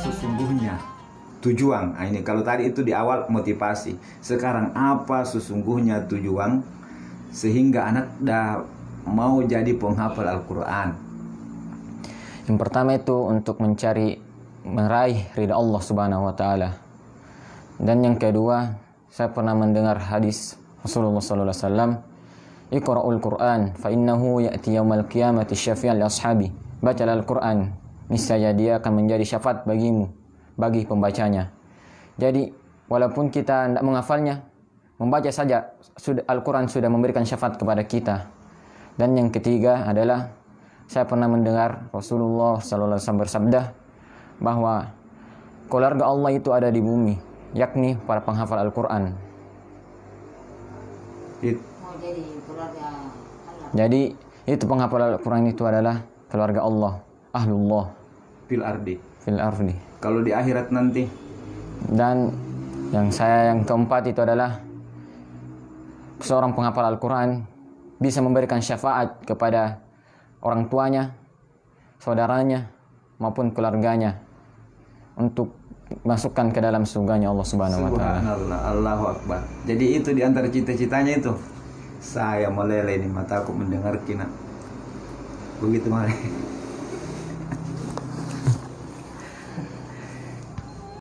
sesungguhnya tujuan nah, ini kalau tadi itu di awal motivasi sekarang apa sesungguhnya tujuan sehingga anak dah mau jadi penghafal Al-Quran yang pertama itu untuk mencari meraih ridha Allah Subhanahu wa taala dan yang kedua saya pernah mendengar hadis Rasulullah sallallahu alaihi Iqra'ul Qur'an fa innahu ya'ti yaumal qiyamati syafi'an li ashabi bacalah Al-Qur'an niscaya dia akan menjadi syafaat bagimu, bagi pembacanya. Jadi, walaupun kita tidak menghafalnya, membaca saja Al-Quran sudah memberikan syafaat kepada kita. Dan yang ketiga adalah, saya pernah mendengar Rasulullah SAW bersabda bahwa keluarga Allah itu ada di bumi, yakni para penghafal Al-Quran. Oh, jadi, itu penghafal Al-Quran itu adalah keluarga Allah, ahlullah fil ardi fil ardi kalau di akhirat nanti dan yang saya yang keempat itu adalah seorang penghafal Al-Quran bisa memberikan syafaat kepada orang tuanya, saudaranya, maupun keluarganya untuk masukkan ke dalam surganya Allah Subhanahu wa taala. Allahu Akbar. Jadi itu di antara cita-citanya itu. Saya meleleh ini mataku mendengar kina. Begitu malih.